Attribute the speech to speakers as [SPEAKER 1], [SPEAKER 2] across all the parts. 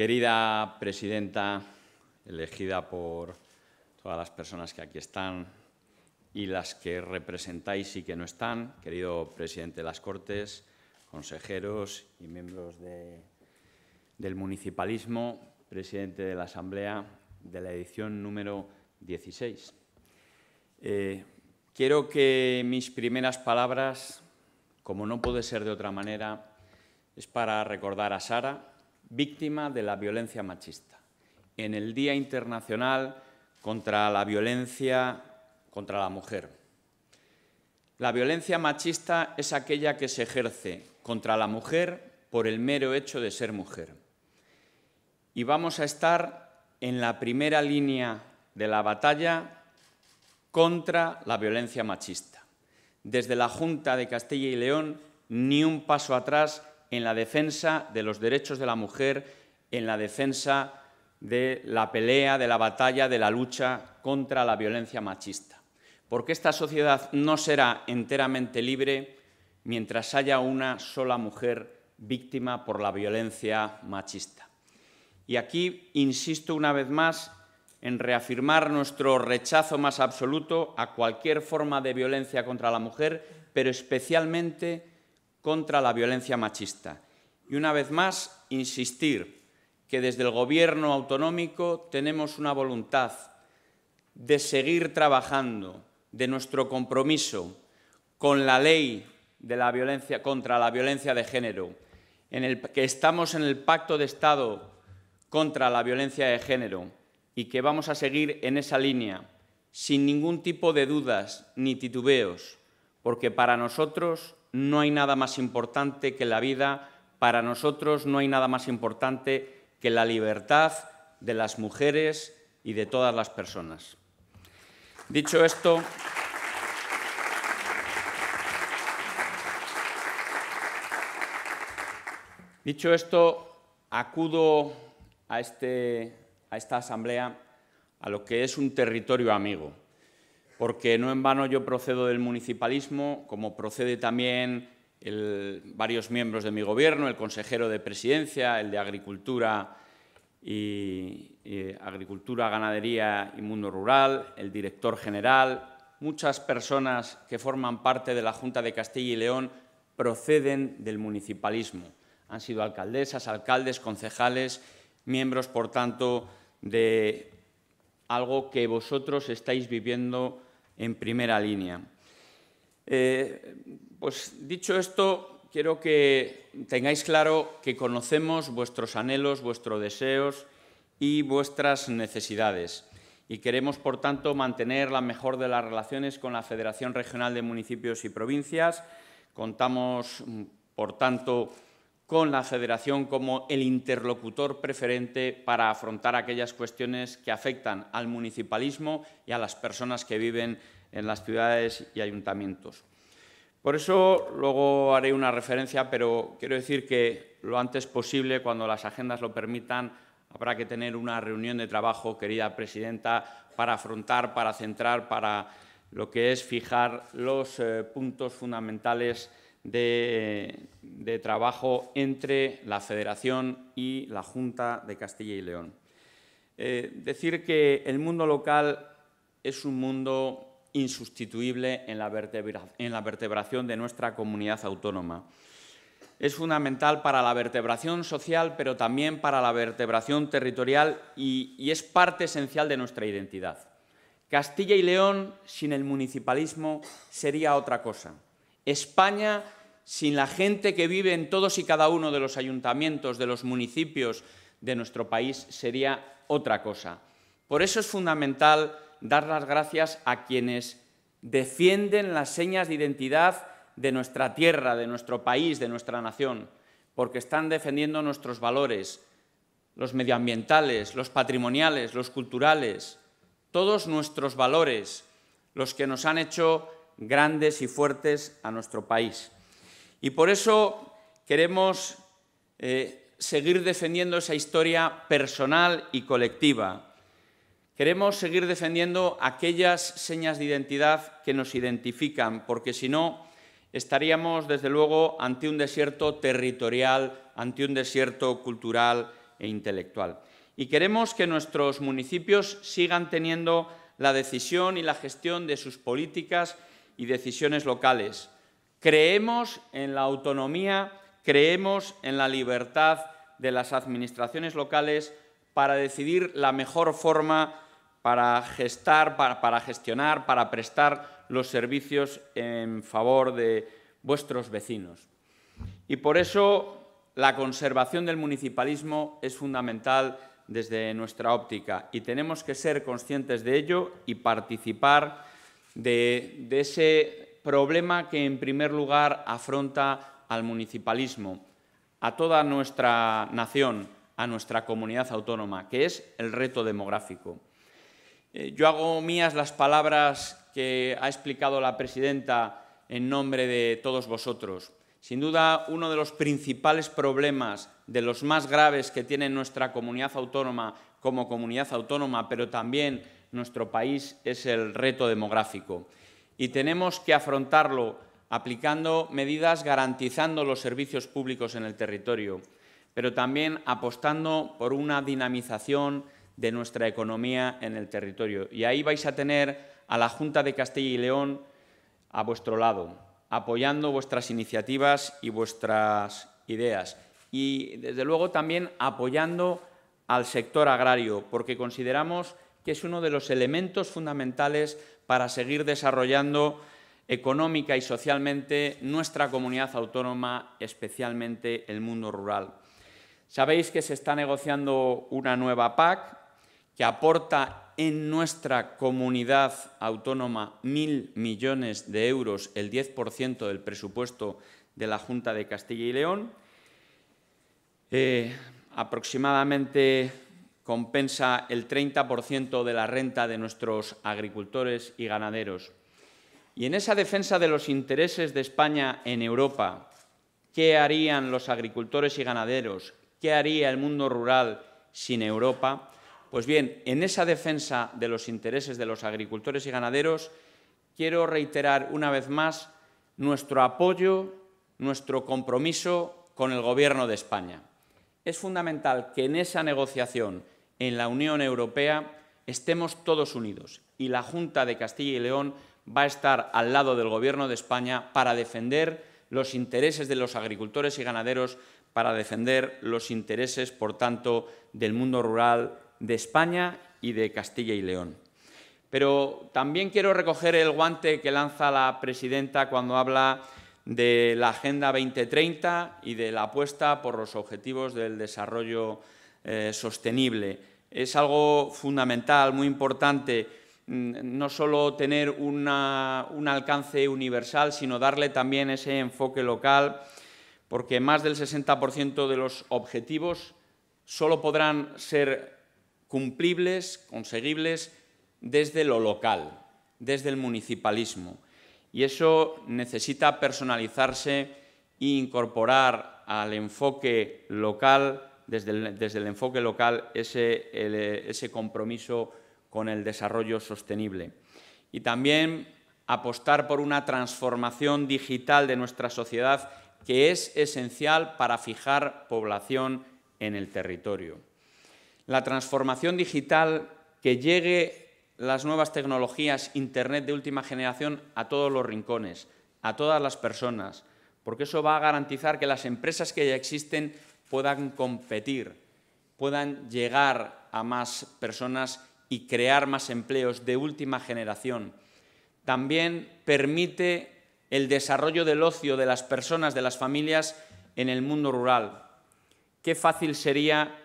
[SPEAKER 1] Querida presidenta, elegida por todas las personas que aquí están y las que representáis y que no están, querido presidente de las Cortes, consejeros y miembros del municipalismo, presidente de la Asamblea de la edición número 16. Eh, quiero que mis primeras palabras, como no puede ser de otra manera, es para recordar a Sara, víctima de la violencia machista. En el Día Internacional contra la Violencia contra la Mujer. La violencia machista es aquella que se ejerce contra la mujer por el mero hecho de ser mujer. Y vamos a estar en la primera línea de la batalla contra la violencia machista. Desde la Junta de Castilla y León, ni un paso atrás en la defensa de los derechos de la mujer, en la defensa de la pelea, de la batalla, de la lucha contra la violencia machista. Porque esta sociedad no será enteramente libre mientras haya una sola mujer víctima por la violencia machista. Y aquí insisto una vez más en reafirmar nuestro rechazo más absoluto a cualquier forma de violencia contra la mujer, pero especialmente contra la violencia machista. Y una vez más, insistir que desde el Gobierno autonómico tenemos una voluntad de seguir trabajando de nuestro compromiso con la ley de la violencia, contra la violencia de género, en el que estamos en el Pacto de Estado contra la violencia de género y que vamos a seguir en esa línea sin ningún tipo de dudas ni titubeos, porque para nosotros no hay nada más importante que la vida, para nosotros no hay nada más importante que la libertad de las mujeres y de todas las personas. Dicho esto, dicho esto acudo a, este, a esta asamblea a lo que es un territorio amigo porque no en vano yo procedo del municipalismo, como procede también varios miembros de mi gobierno, el consejero de Presidencia, el de Agricultura Agricultura, Ganadería y Mundo Rural, el director general, muchas personas que forman parte de la Junta de Castilla y León proceden del municipalismo. Han sido alcaldesas, alcaldes, concejales, miembros, por tanto, de algo que vosotros estáis viviendo en primera línea. Eh, pues dicho esto, quiero que tengáis claro que conocemos vuestros anhelos, vuestros deseos y vuestras necesidades. Y queremos, por tanto, mantener la mejor de las relaciones con la Federación Regional de Municipios y Provincias. Contamos, mm, por tanto, con la Federación como el interlocutor preferente para afrontar aquellas cuestiones que afectan al municipalismo y a las personas que viven en las ciudades y ayuntamientos. Por eso luego haré una referencia, pero quiero decir que lo antes posible, cuando las agendas lo permitan, habrá que tener una reunión de trabajo, querida presidenta, para afrontar, para centrar, para lo que es fijar los eh, puntos fundamentales de, trabajo entre la Federación y la Junta de Castilla y León. Eh, decir que el mundo local es un mundo insustituible en la, vertebración de nuestra comunidad autónoma. Es fundamental para la vertebración social, pero también para la vertebración territorial y es parte esencial de nuestra identidad. Castilla y León sin el municipalismo sería otra cosa. España, sin la gente que vive en todos y cada uno de los ayuntamientos, de los municipios de nuestro país, sería otra cosa. Por eso es fundamental dar las gracias a quienes defienden las señas de identidad de nuestra tierra, de nuestro país, de nuestra nación, porque están defendiendo nuestros valores, los medioambientales, los patrimoniales, los culturales, todos nuestros valores, los que nos han hecho grandes y fuertes a nuestro país. Y por eso queremos eh, seguir defendiendo esa historia personal y colectiva. Queremos seguir defendiendo aquellas señas de identidad que nos identifican, porque si no, estaríamos desde luego ante un desierto territorial, ante un desierto cultural e intelectual. Y queremos que nuestros municipios sigan teniendo la decisión y la gestión de sus políticas y decisiones locales. Creemos en la autonomía, creemos en la libertad de las administraciones locales para decidir la mejor forma para gestar, para, para gestionar, para prestar los servicios en favor de vuestros vecinos. Y por eso la conservación del municipalismo es fundamental desde nuestra óptica y tenemos que ser conscientes de ello y participar de, ese problema que en primer lugar afronta al municipalismo, a toda nuestra nación, a nuestra comunidad autónoma, que es el reto demográfico. Eh, yo hago mías las palabras que ha explicado la presidenta en nombre de todos vosotros. Sin duda, uno de los principales problemas, de los más graves que tiene nuestra comunidad autónoma como comunidad autónoma, pero también nuestro país es el reto demográfico y tenemos que afrontarlo aplicando medidas garantizando los servicios públicos en el territorio, pero también apostando por una dinamización de nuestra economía en el territorio. Y ahí vais a tener a la Junta de Castilla y León a vuestro lado, apoyando vuestras iniciativas y vuestras ideas. Y, desde luego, también apoyando al sector agrario, porque consideramos que es uno de los elementos fundamentales para seguir desarrollando económica y socialmente nuestra comunidad autónoma, especialmente el mundo rural. Sabéis que se está negociando una nueva PAC que aporta en nuestra comunidad autónoma mil millones de euros, el 10% del presupuesto de la Junta de Castilla y León. Eh, aproximadamente compensa el 30% de la renta de nuestros agricultores y ganaderos. Y en esa defensa de los intereses de España en Europa, ¿qué harían los agricultores y ganaderos? ¿Qué haría el mundo rural sin Europa? Pues bien, en esa defensa de los intereses de los agricultores y ganaderos, quiero reiterar una vez más nuestro apoyo, nuestro compromiso con el Gobierno de España. Es fundamental que en esa negociación en la Unión Europea estemos todos unidos y la Junta de Castilla y León va a estar al lado del Gobierno de España para defender los intereses de los agricultores y ganaderos, para defender los intereses, por tanto, del mundo rural de España y de Castilla y León. Pero también quiero recoger el guante que lanza la presidenta cuando habla de la Agenda 2030 y de la apuesta por los objetivos del desarrollo eh, sostenible. Es algo fundamental, muy importante, mm, no solo tener un alcance universal, sino darle también ese enfoque local, porque más del 60% de los objetivos solo podrán ser cumplibles, conseguibles, desde lo local, desde el municipalismo. Y eso necesita personalizarse e incorporar al enfoque local desde el, enfoque local ese compromiso con el desarrollo sostenible. Y también apostar por una transformación digital de nuestra sociedad que es esencial para fijar población en el territorio. La transformación digital que llegue las nuevas tecnologías, Internet de última generación, a todos los rincones, a todas las personas, porque eso va a garantizar que las empresas que ya existen puedan competir, puedan llegar a más personas y crear más empleos de última generación. También permite el desarrollo del ocio de las personas, de las familias en el mundo rural. Qué fácil sería,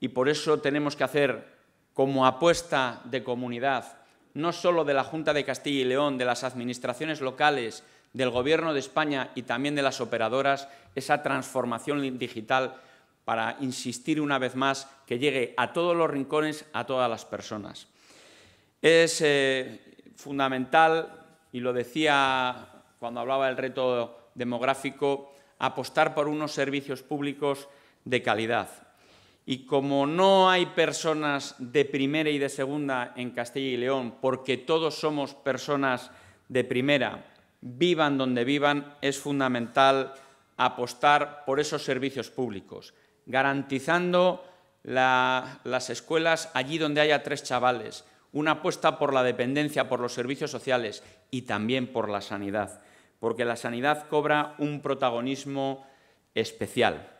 [SPEAKER 1] y por eso tenemos que hacer como apuesta de comunidad, no solo de la Junta de Castilla y León, de las administraciones locales, del Gobierno de España y también de las operadoras esa transformación digital para insistir una vez más que llegue a todos los rincones, a todas las personas. Es eh, fundamental, y lo decía cuando hablaba del reto demográfico, apostar por unos servicios públicos de calidad. Y como no hay personas de primera y de segunda en Castilla y León, porque todos somos personas de primera, vivan donde vivan, es fundamental apostar por esos servicios públicos, garantizando las escuelas allí donde haya tres chavales, una apuesta por la dependencia, por los servicios sociales y también por la sanidad, porque la sanidad cobra un protagonismo especial.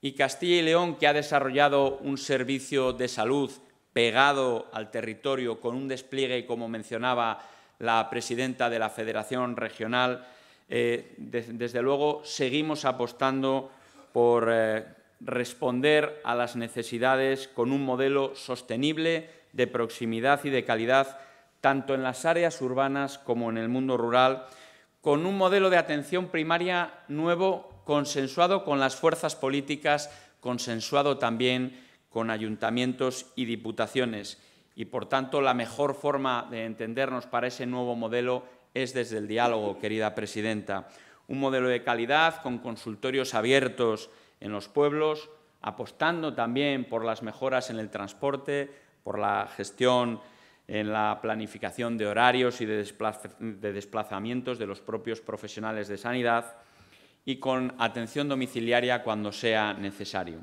[SPEAKER 1] Y Castilla y León, que ha desarrollado un servicio de salud pegado al territorio con un despliegue, como mencionaba, la presidenta de la Federación Regional. Eh, desde luego, seguimos apostando por eh, responder a las necesidades con un modelo sostenible, de proximidad y de calidad, tanto en las áreas urbanas como en el mundo rural, con un modelo de atención primaria nuevo, consensuado con las fuerzas políticas, consensuado también con ayuntamientos y diputaciones y por tanto la mejor forma de entendernos para ese nuevo modelo es desde el diálogo, querida presidenta. Un modelo de calidad con consultorios abiertos en los pueblos, apostando también por las mejoras en el transporte, por la gestión en la planificación de horarios y de, desplazamientos de los propios profesionales de sanidad y con atención domiciliaria cuando sea necesario.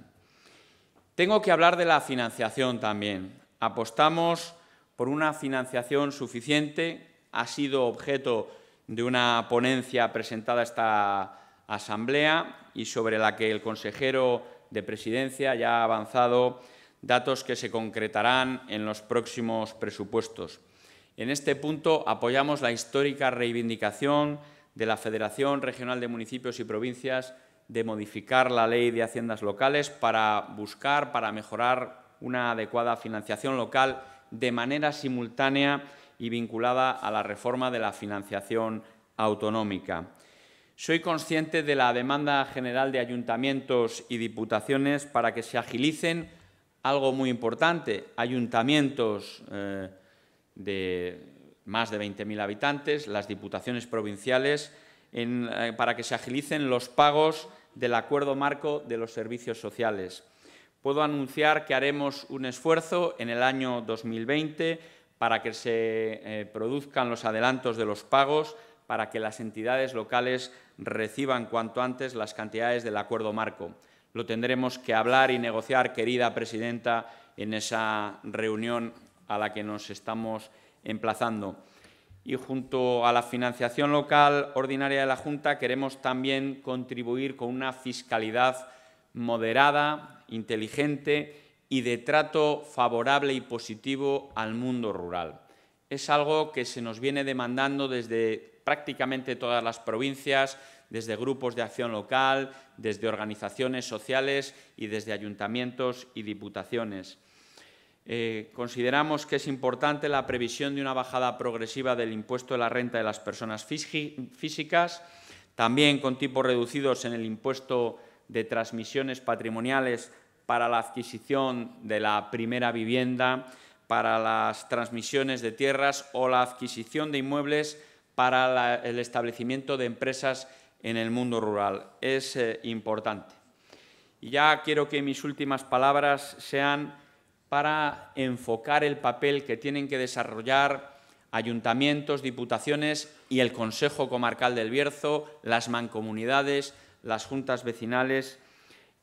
[SPEAKER 1] Tengo que hablar de la financiación también. Apostamos por una financiación suficiente, ha sido objeto de una ponencia presentada a esta asamblea y sobre la que el consejero de presidencia ya ha avanzado datos que se concretarán en los próximos presupuestos. En este punto apoyamos la histórica reivindicación de la Federación Regional de Municipios y Provincias de modificar la ley de haciendas locales para buscar, para mejorar una adecuada financiación local de manera simultánea y vinculada a la reforma de la financiación autonómica. Soy consciente de la demanda general de ayuntamientos y diputaciones para que se agilicen algo muy importante. Ayuntamientos eh, de más de 20.000 habitantes, las diputaciones provinciales, eh, para que se agilicen los pagos del acuerdo marco de los servicios sociales puedo anunciar que haremos un esfuerzo en el año 2020 para que se eh, produzcan los adelantos de los pagos, para que las entidades locales reciban cuanto antes las cantidades del acuerdo marco. Lo tendremos que hablar y negociar, querida presidenta, en esa reunión a la que nos estamos emplazando. Y junto a la financiación local ordinaria de la Junta queremos también contribuir con una fiscalidad moderada, inteligente y de trato favorable y positivo al mundo rural. Es algo que se nos viene demandando desde prácticamente todas las provincias, desde grupos de acción local, desde organizaciones sociales y desde ayuntamientos y diputaciones. Eh, consideramos que es importante la previsión de una bajada progresiva del impuesto de la renta de las personas físicas, también con tipos reducidos en el impuesto de transmisiones patrimoniales para la adquisición de la primera vivienda, para las transmisiones de tierras o la adquisición de inmuebles para el establecimiento de empresas en el mundo rural. Es eh, importante. Y ya quiero que mis últimas palabras sean para enfocar el papel que tienen que desarrollar ayuntamientos, diputaciones y el Consejo Comarcal del Bierzo, las mancomunidades, las juntas vecinales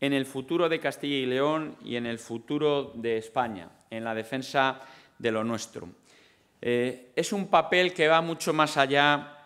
[SPEAKER 1] en el futuro de Castilla y León y en el futuro de España, en la defensa de lo nuestro. Eh, es un papel que va mucho más allá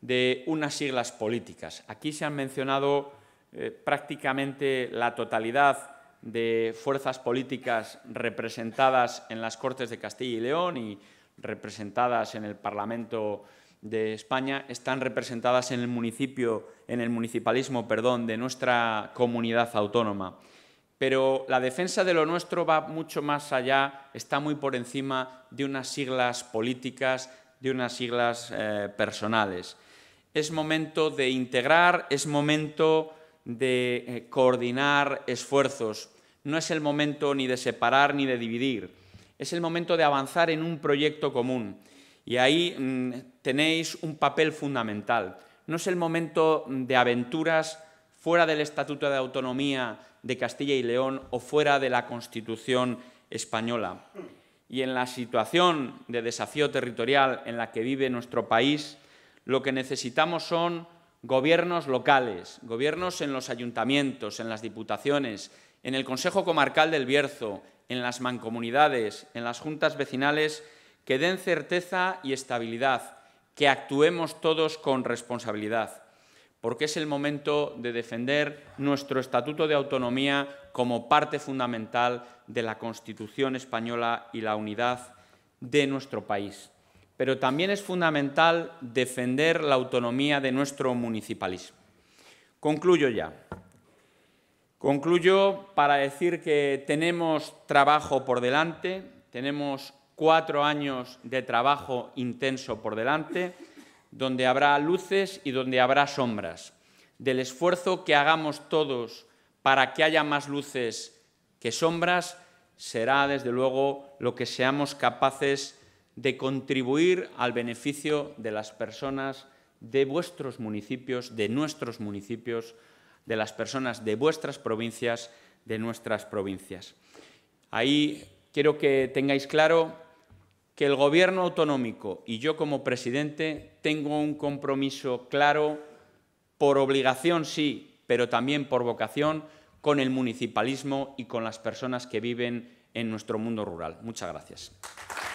[SPEAKER 1] de unas siglas políticas. Aquí se han mencionado eh, prácticamente la totalidad de fuerzas políticas representadas en las Cortes de Castilla y León y representadas en el Parlamento de España están representadas en el, municipio, en el municipalismo perdón, de nuestra comunidad autónoma. Pero la defensa de lo nuestro va mucho más allá, está muy por encima de unas siglas políticas, de unas siglas eh, personales. Es momento de integrar, es momento de eh, coordinar esfuerzos. No es el momento ni de separar ni de dividir. Es el momento de avanzar en un proyecto común. Y ahí mm, tenéis un papel fundamental. No es el momento de aventuras fuera del Estatuto de Autonomía de Castilla y León o fuera de la Constitución española. Y en la situación de desafío territorial en la que vive nuestro país, lo que necesitamos son gobiernos locales, gobiernos en los ayuntamientos, en las diputaciones, en el Consejo Comarcal del Bierzo, en las mancomunidades, en las juntas vecinales, que den certeza y estabilidad, que actuemos todos con responsabilidad, porque es el momento de defender nuestro Estatuto de Autonomía como parte fundamental de la Constitución española y la unidad de nuestro país. Pero también es fundamental defender la autonomía de nuestro municipalismo. Concluyo ya. Concluyo para decir que tenemos trabajo por delante, tenemos cuatro años de trabajo intenso por delante, donde habrá luces y donde habrá sombras, del esfuerzo que hagamos todos para que haya más luces que sombras, será desde luego lo que seamos capaces de contribuir al beneficio de las personas de vuestros municipios, de nuestros municipios, de las personas de vuestras provincias, de nuestras provincias. Ahí quiero que tengáis claro que el gobierno autonómico y yo como presidente tengo un compromiso claro, por obligación sí, pero también por vocación, con el municipalismo y con las personas que viven en nuestro mundo rural. Muchas gracias.